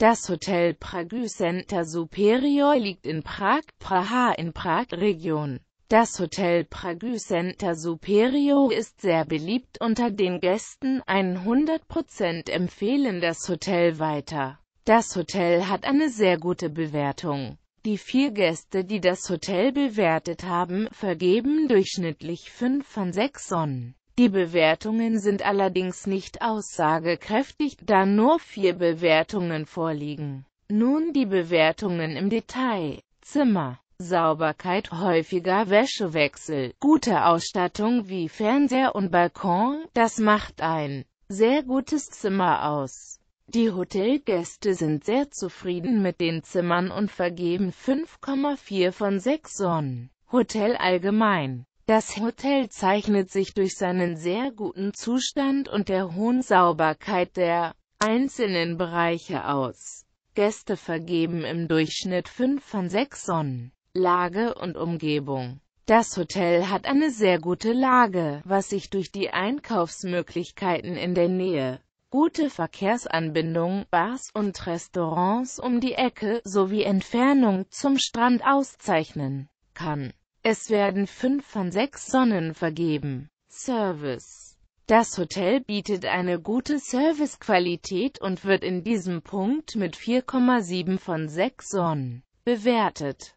Das Hotel Prague Center Superior liegt in Prag, Praha in Prag Region. Das Hotel Prague Center Superior ist sehr beliebt unter den Gästen, 100% empfehlen das Hotel weiter. Das Hotel hat eine sehr gute Bewertung. Die vier Gäste, die das Hotel bewertet haben, vergeben durchschnittlich 5 von 6 Sonnen. Die Bewertungen sind allerdings nicht aussagekräftig, da nur vier Bewertungen vorliegen. Nun die Bewertungen im Detail. Zimmer. Sauberkeit, häufiger Wäschewechsel, gute Ausstattung wie Fernseher und Balkon, das macht ein sehr gutes Zimmer aus. Die Hotelgäste sind sehr zufrieden mit den Zimmern und vergeben 5,4 von 6 Sonnen. Hotel allgemein das Hotel zeichnet sich durch seinen sehr guten Zustand und der hohen Sauberkeit der einzelnen Bereiche aus. Gäste vergeben im Durchschnitt 5 von 6 Sonnen. Lage und Umgebung Das Hotel hat eine sehr gute Lage, was sich durch die Einkaufsmöglichkeiten in der Nähe, gute Verkehrsanbindung, Bars und Restaurants um die Ecke sowie Entfernung zum Strand auszeichnen kann. Es werden fünf von sechs Sonnen vergeben. Service Das Hotel bietet eine gute Servicequalität und wird in diesem Punkt mit 4,7 von 6 Sonnen bewertet.